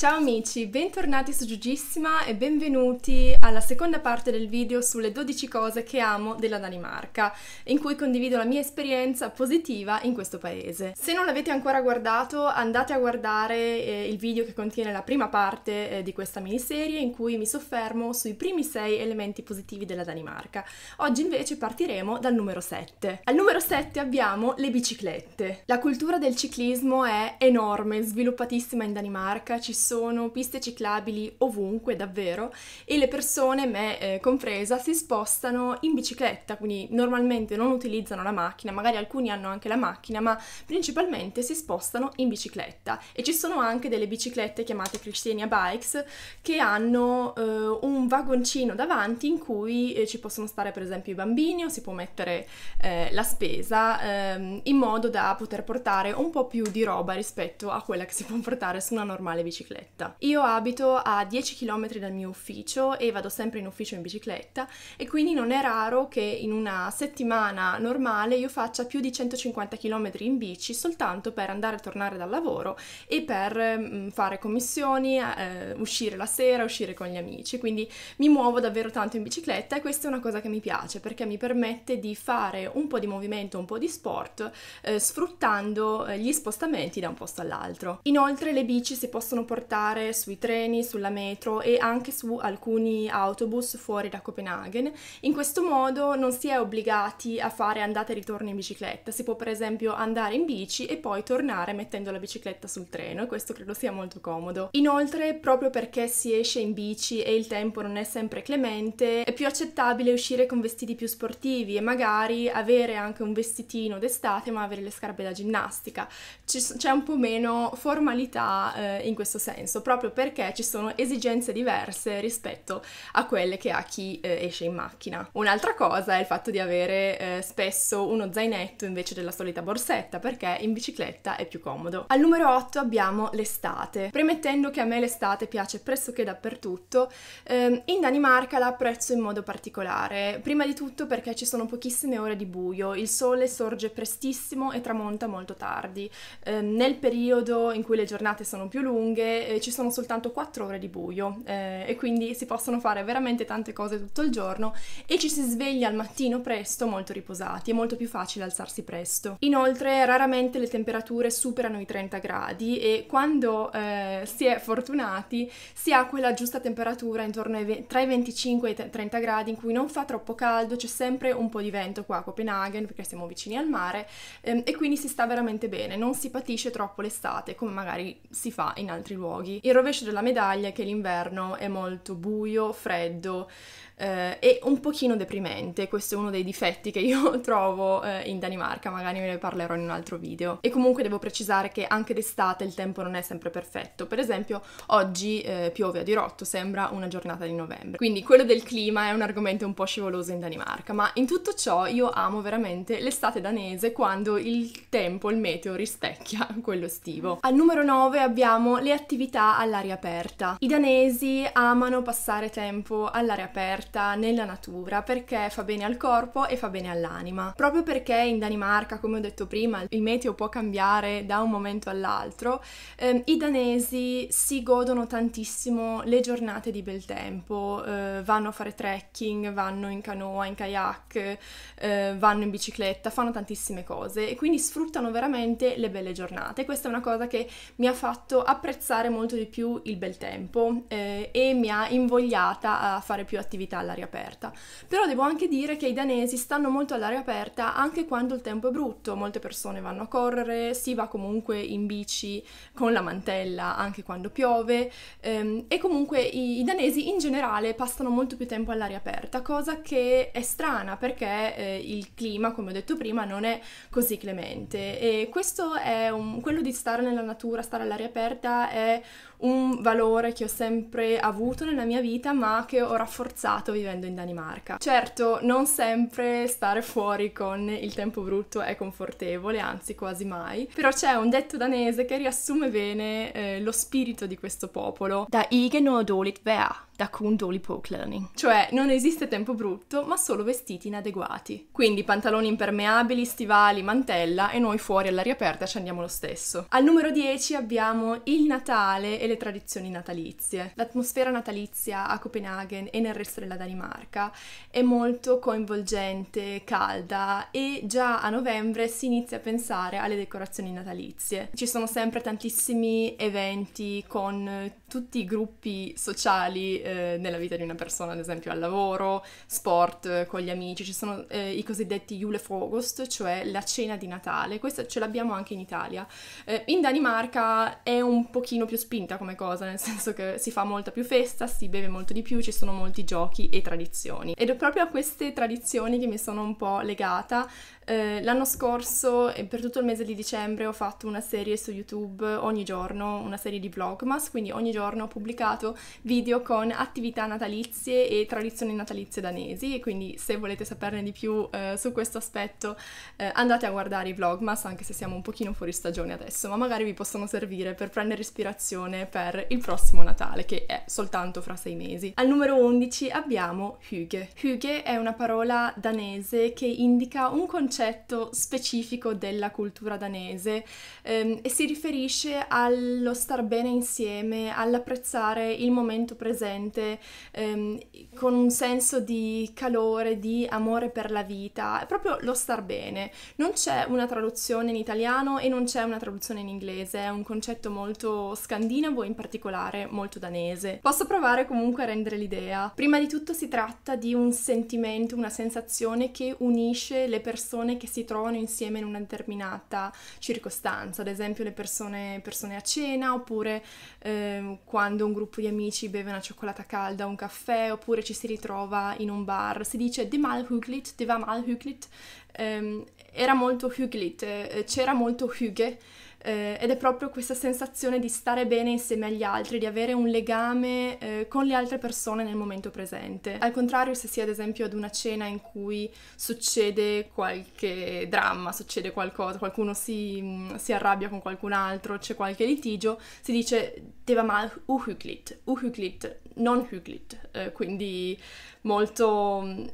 Ciao amici, bentornati su Giugissima e benvenuti alla seconda parte del video sulle 12 cose che amo della Danimarca, in cui condivido la mia esperienza positiva in questo paese. Se non l'avete ancora guardato, andate a guardare eh, il video che contiene la prima parte eh, di questa miniserie in cui mi soffermo sui primi 6 elementi positivi della Danimarca. Oggi invece partiremo dal numero 7. Al numero 7 abbiamo le biciclette. La cultura del ciclismo è enorme, sviluppatissima in Danimarca, ci sono sono piste ciclabili ovunque, davvero, e le persone, me eh, compresa, si spostano in bicicletta, quindi normalmente non utilizzano la macchina, magari alcuni hanno anche la macchina, ma principalmente si spostano in bicicletta. E ci sono anche delle biciclette chiamate Christiania Bikes che hanno eh, un vagoncino davanti in cui eh, ci possono stare per esempio i bambini o si può mettere eh, la spesa ehm, in modo da poter portare un po' più di roba rispetto a quella che si può portare su una normale bicicletta bicicletta. Io abito a 10 km dal mio ufficio e vado sempre in ufficio in bicicletta e quindi non è raro che in una settimana normale io faccia più di 150 km in bici soltanto per andare a tornare dal lavoro e per mm, fare commissioni, eh, uscire la sera, uscire con gli amici. Quindi mi muovo davvero tanto in bicicletta e questa è una cosa che mi piace perché mi permette di fare un po' di movimento, un po' di sport, eh, sfruttando eh, gli spostamenti da un posto all'altro. Inoltre le bici si possono portare aspettare sui treni, sulla metro e anche su alcuni autobus fuori da Copenaghen. In questo modo non si è obbligati a fare andate e ritorno in bicicletta, si può per esempio andare in bici e poi tornare mettendo la bicicletta sul treno e questo credo sia molto comodo. Inoltre, proprio perché si esce in bici e il tempo non è sempre clemente, è più accettabile uscire con vestiti più sportivi e magari avere anche un vestitino d'estate ma avere le scarpe da ginnastica. C'è un po' meno formalità eh, in questo senso senso, proprio perché ci sono esigenze diverse rispetto a quelle che ha chi eh, esce in macchina. Un'altra cosa è il fatto di avere eh, spesso uno zainetto invece della solita borsetta, perché in bicicletta è più comodo. Al numero 8 abbiamo l'estate. Premettendo che a me l'estate piace pressoché dappertutto, ehm, in Danimarca la apprezzo in modo particolare. Prima di tutto perché ci sono pochissime ore di buio, il sole sorge prestissimo e tramonta molto tardi. Ehm, nel periodo in cui le giornate sono più lunghe, ci sono soltanto 4 ore di buio eh, e quindi si possono fare veramente tante cose tutto il giorno e ci si sveglia al mattino presto molto riposati, è molto più facile alzarsi presto. Inoltre raramente le temperature superano i 30 gradi e quando eh, si è fortunati si ha quella giusta temperatura intorno ai, tra i 25 e i 30 gradi in cui non fa troppo caldo, c'è sempre un po' di vento qua a Copenaghen perché siamo vicini al mare ehm, e quindi si sta veramente bene, non si patisce troppo l'estate come magari si fa in altri luoghi luoghi. Il rovescio della medaglia è che l'inverno è molto buio, freddo, eh, è un pochino deprimente, questo è uno dei difetti che io trovo eh, in Danimarca, magari ne parlerò in un altro video. E comunque devo precisare che anche d'estate il tempo non è sempre perfetto, per esempio oggi eh, piove a dirotto, sembra una giornata di novembre. Quindi quello del clima è un argomento un po' scivoloso in Danimarca, ma in tutto ciò io amo veramente l'estate danese quando il tempo, il meteo rispecchia quello estivo. Al numero 9 abbiamo le attività all'aria aperta. I danesi amano passare tempo all'aria aperta scoperta nella natura perché fa bene al corpo e fa bene all'anima. Proprio perché in Danimarca, come ho detto prima, il meteo può cambiare da un momento all'altro, ehm, i danesi si godono tantissimo le giornate di bel tempo, eh, vanno a fare trekking, vanno in canoa, in kayak, eh, vanno in bicicletta, fanno tantissime cose e quindi sfruttano veramente le belle giornate. Questa è una cosa che mi ha fatto apprezzare molto di più il bel tempo eh, e mi ha invogliata a fare più attività all'aria aperta. Però devo anche dire che i danesi stanno molto all'aria aperta anche quando il tempo è brutto, molte persone vanno a correre, si va comunque in bici con la mantella anche quando piove ehm, e comunque i, i, danesi in generale passano molto più tempo all'aria aperta, cosa che è strana perché eh, il clima, come ho detto prima, non è così clemente e questo è un, quello di stare nella natura, stare all'aria aperta è un valore che ho sempre avuto nella mia vita ma che ho rafforzato vivendo in Danimarca. Certo, non sempre stare fuori con il tempo brutto è confortevole, anzi quasi mai, però c'è un detto danese che riassume bene eh, lo spirito di questo popolo. Da igen og dåligt vær, da kun dårlig påklædning. Cioè, non esiste tempo brutto, ma solo vestiti inadeguati. Quindi pantaloni impermeabili, stivali, mantella e noi fuori all'aria aperta ci andiamo lo stesso. Al numero 10 abbiamo il Natale e le tradizioni natalizie. L'atmosfera natalizia a Copenaghen e nel resto della Danimarca è molto coinvolgente, calda e già a novembre si inizia a pensare alle decorazioni natalizie. Ci sono sempre tantissimi eventi con tutti i gruppi sociali eh, nella vita di una persona, ad esempio al lavoro, sport, eh, con gli amici, ci sono eh, i cosiddetti Julefrogost, cioè la cena di Natale. Questa ce l'abbiamo anche in Italia. Eh, in Danimarca è un pochino più spinta come cosa, nel senso che si fa molta più festa, si beve molto di più, ci sono molti giochi e tradizioni. Ed è proprio a queste tradizioni che mi sono un po' legata eh, l'anno scorso per tutto il mese di dicembre ho fatto una serie su YouTube ogni giorno, una serie di vlogmas, quindi ogni giorno ho pubblicato video con attività natalizie e tradizioni natalizie danesi e quindi se volete saperne di più eh, su questo aspetto eh, andate a guardare i vlogmas anche se siamo un pochino fuori stagione adesso, ma magari vi possono servire per prendere ispirazione per il prossimo Natale che è soltanto fra sei mesi. Al numero 11 abbiamo Hüge. Hüge è una parola danese che indica un concetto concetto specifico della cultura danese ehm, e si riferisce allo star bene insieme, all'apprezzare il momento presente ehm, con un senso di calore, di amore per la vita, è proprio lo star bene. Non c'è una traduzione in italiano e non c'è una traduzione in inglese, è un concetto molto scandinavo in particolare molto danese. Posso provare comunque a rendere l'idea. Prima di tutto si tratta di un sentimento, una sensazione che unisce le persone persone che si trovano insieme in una determinata circostanza, ad esempio le persone, persone a cena oppure eh, quando un gruppo di amici beve una cioccolata calda, un caffè oppure ci si ritrova in un bar. Si dice de mal hüglit, de va mal hüglit, eh, era molto hüglit, eh, c'era molto hüge eh, ed è proprio questa sensazione di stare bene insieme agli altri, di avere un legame eh, con le altre persone nel momento presente. Al contrario, se si è ad esempio ad una cena in cui succede qualche dramma, succede qualcosa, qualcuno si, mm, si arrabbia con qualcun altro, c'è qualche litigio, si dice te va mal uhuklit, uhuklit, non huklit, eh, quindi molto mm,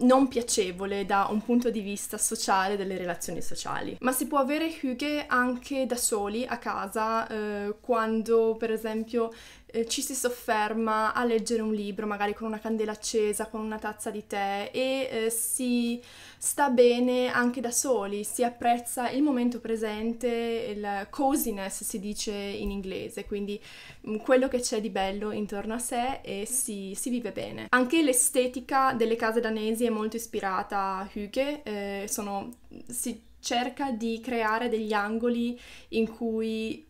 non piacevole da un punto di vista sociale delle relazioni sociali. Ma si può avere hygge anche da soli a casa eh, quando per esempio eh, ci si sofferma a leggere un libro, magari con una candela accesa, con una tazza di tè e eh, si sta bene anche da soli, si apprezza il momento presente, il coziness si dice in inglese, quindi mm, quello che c'è di bello intorno a sé e si, si, vive bene. Anche l'estetica delle case danesi è molto ispirata a Hüge, eh, sono, si cerca di creare degli angoli in cui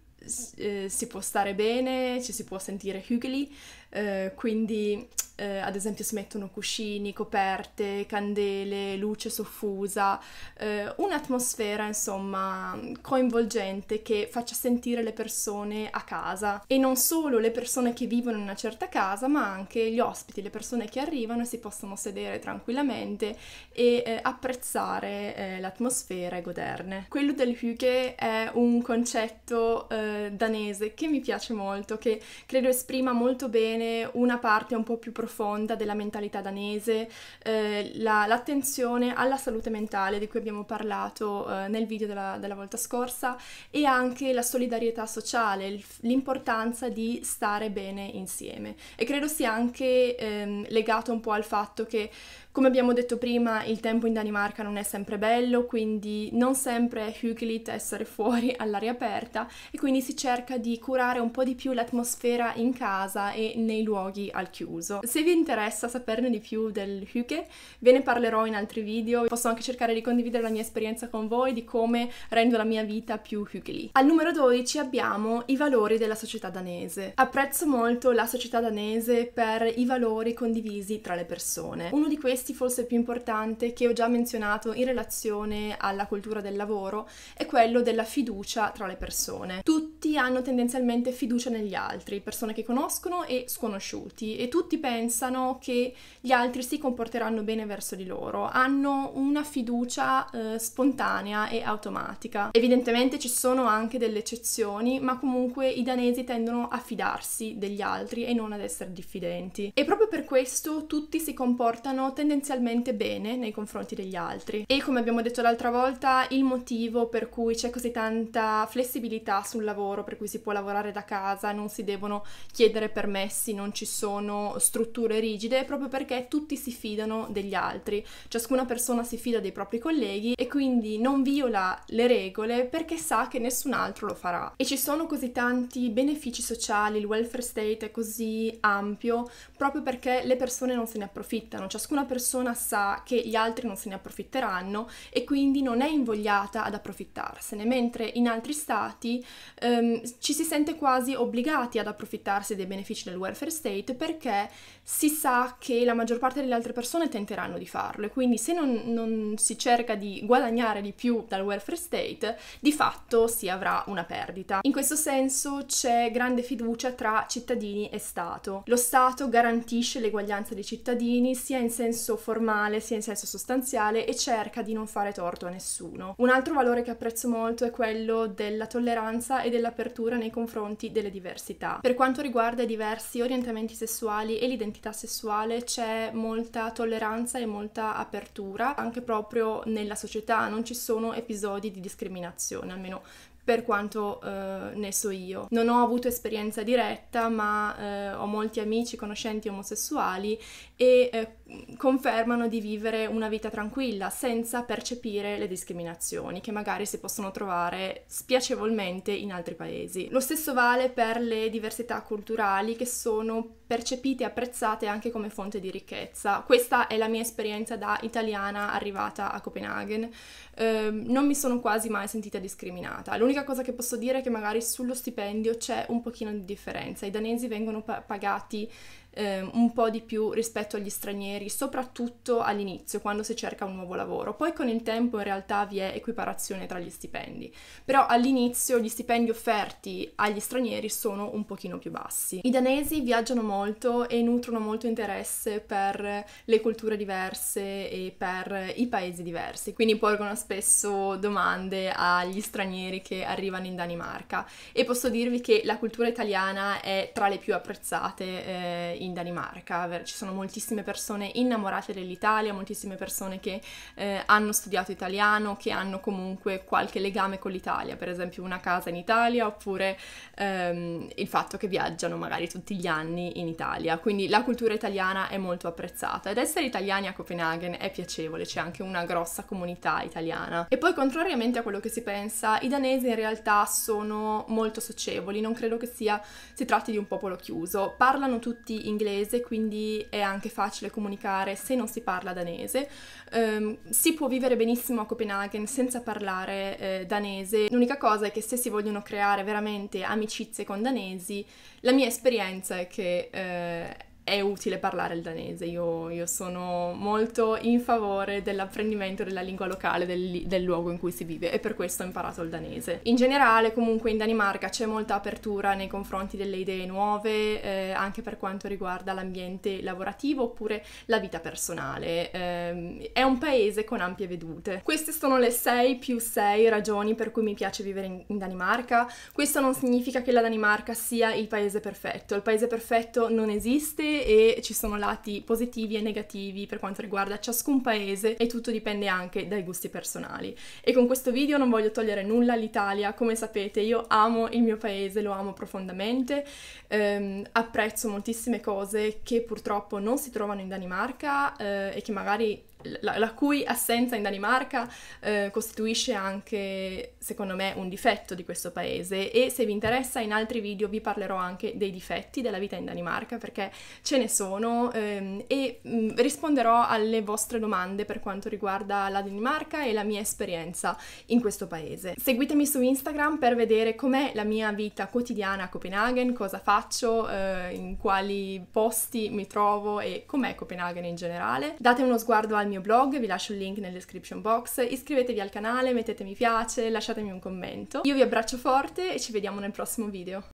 eh, si può stare bene, ci si può sentire hugely, eh, quindi eh, ad esempio si mettono cuscini, coperte, candele, luce soffusa, eh, un'atmosfera insomma coinvolgente che faccia sentire le persone a casa e non solo le persone che vivono in una certa casa ma anche gli ospiti, le persone che arrivano e si possono sedere tranquillamente e eh, apprezzare eh, l'atmosfera e goderne. Quello del hygge è un concetto eh, danese che mi piace molto, che credo esprima molto bene una parte un po' più profonda profonda della mentalità danese, eh, la, l'attenzione alla salute mentale di cui abbiamo parlato eh, nel video della, della, volta scorsa e anche la solidarietà sociale, l'importanza di stare bene insieme. E credo sia anche ehm, legato un po' al fatto che come abbiamo detto prima, il tempo in Danimarca non è sempre bello, quindi non sempre è hyggelit essere fuori all'aria aperta e quindi si cerca di curare un po' di più l'atmosfera in casa e nei luoghi al chiuso. Se vi interessa saperne di più del hygge, ve ne parlerò in altri video, posso anche cercare di condividere la mia esperienza con voi di come rendo la mia vita più hyggelit. Al numero 12 abbiamo i valori della società danese. Apprezzo molto la società danese per i valori condivisi tra le persone. Uno di questi questi forse più importante, che ho già menzionato in relazione alla cultura del lavoro, è quello della fiducia tra le persone. Tutti hanno tendenzialmente fiducia negli altri, persone che conoscono e sconosciuti, e tutti pensano che gli altri si comporteranno bene verso di loro, hanno una fiducia eh, spontanea e automatica. Evidentemente ci sono anche delle eccezioni, ma comunque i danesi tendono a fidarsi degli altri e non ad essere diffidenti. E proprio per questo tutti si comportano tendenzialmente tendenzialmente bene nei confronti degli altri. E come abbiamo detto l'altra volta, il motivo per cui c'è così tanta flessibilità sul lavoro, per cui si può lavorare da casa, non si devono chiedere permessi, non ci sono strutture rigide, è proprio perché tutti si fidano degli altri. Ciascuna persona si fida dei propri colleghi e quindi non viola le regole perché sa che nessun altro lo farà. E ci sono così tanti benefici sociali, il welfare state è così ampio proprio perché le persone non se ne approfittano, ciascuna persona persona sa che gli altri non se ne approfitteranno e quindi non è invogliata ad approfittarsene, mentre in altri stati ehm, ci si sente quasi obbligati ad approfittarsi dei benefici del welfare state perché si sa che la maggior parte delle altre persone tenteranno di farlo e quindi se non, non si cerca di guadagnare di più dal welfare state, di fatto si avrà una perdita. In questo senso c'è grande fiducia tra cittadini e Stato. Lo Stato garantisce l'eguaglianza dei cittadini sia in senso senso formale sia in senso sostanziale e cerca di non fare torto a nessuno. Un altro valore che apprezzo molto è quello della tolleranza e dell'apertura nei confronti delle diversità. Per quanto riguarda i diversi orientamenti sessuali e l'identità sessuale c'è molta tolleranza e molta apertura anche proprio nella società, non ci sono episodi di discriminazione, almeno per quanto eh, ne so io. Non ho avuto esperienza diretta, ma eh, ho molti amici, conoscenti omosessuali e eh, confermano di vivere una vita tranquilla senza percepire le discriminazioni che magari si possono trovare spiacevolmente in altri paesi. Lo stesso vale per le diversità culturali che sono percepite e apprezzate anche come fonte di ricchezza. Questa è la mia esperienza da italiana arrivata a Copenaghen. Eh, non mi sono quasi mai sentita discriminata. L'unica cosa che posso dire è che magari sullo stipendio c'è un pochino di differenza. I danesi vengono pa- pagati eh, un po' di più rispetto agli stranieri, soprattutto all'inizio, quando si cerca un nuovo lavoro. Poi con il tempo in realtà vi è equiparazione tra gli stipendi, però all'inizio gli stipendi offerti agli stranieri sono un pochino più bassi. I danesi viaggiano molto e nutrono molto interesse per le culture diverse e per i paesi diversi, quindi porgono spesso domande agli stranieri che arrivano in Danimarca e posso dirvi che la cultura italiana è tra le più apprezzate eh, in Danimarca, ci sono moltissime persone innamorate dell'Italia, moltissime persone che eh, hanno studiato italiano, che hanno comunque qualche legame con l'Italia, per esempio una casa in Italia oppure ehm, il fatto che viaggiano magari tutti gli anni in Italia, quindi la cultura italiana è molto apprezzata ed essere italiani a Copenaghen è piacevole, c'è anche una grossa comunità italiana. E poi contrariamente a quello che si pensa, i danesi in realtà sono molto socievoli, non credo che sia, si tratti di un popolo chiuso, parlano tutti in inglese, quindi è anche facile comunicare se non si parla danese. Um, si può vivere benissimo a Copenaghen senza parlare eh, danese. L'unica cosa è che se si vogliono creare veramente amicizie con danesi, la mia esperienza è che eh, è utile parlare il danese. Io, io, sono molto in favore dell'apprendimento della lingua locale del, del, luogo in cui si vive e per questo ho imparato il danese. In generale, comunque, in Danimarca c'è molta apertura nei confronti delle idee nuove, eh, anche per quanto riguarda l'ambiente lavorativo oppure la vita personale. Eh, è un paese con ampie vedute. Queste sono le 6 più 6 ragioni per cui mi piace vivere in, in Danimarca. Questo non significa che la Danimarca sia il paese perfetto. Il paese perfetto non esiste e ci sono lati positivi e negativi per quanto riguarda ciascun paese e tutto dipende anche dai gusti personali. E con questo video non voglio togliere nulla all'Italia, come sapete io amo il mio paese, lo amo profondamente, ehm, apprezzo moltissime cose che purtroppo non si trovano in Danimarca eh, e che magari la, la, cui assenza in Danimarca eh, costituisce anche, secondo me, un difetto di questo paese e se vi interessa in altri video vi parlerò anche dei difetti della vita in Danimarca perché ce ne sono ehm, e mh, mm, risponderò alle vostre domande per quanto riguarda la Danimarca e la mia esperienza in questo paese. Seguitemi su Instagram per vedere com'è la mia vita quotidiana a Copenaghen, cosa faccio, eh, in quali posti mi trovo e com'è Copenaghen in generale. Date uno sguardo al mio blog, vi lascio il link nel description box, iscrivetevi al canale, mettete mi piace, lasciatemi un commento. Io vi abbraccio forte e ci vediamo nel prossimo video.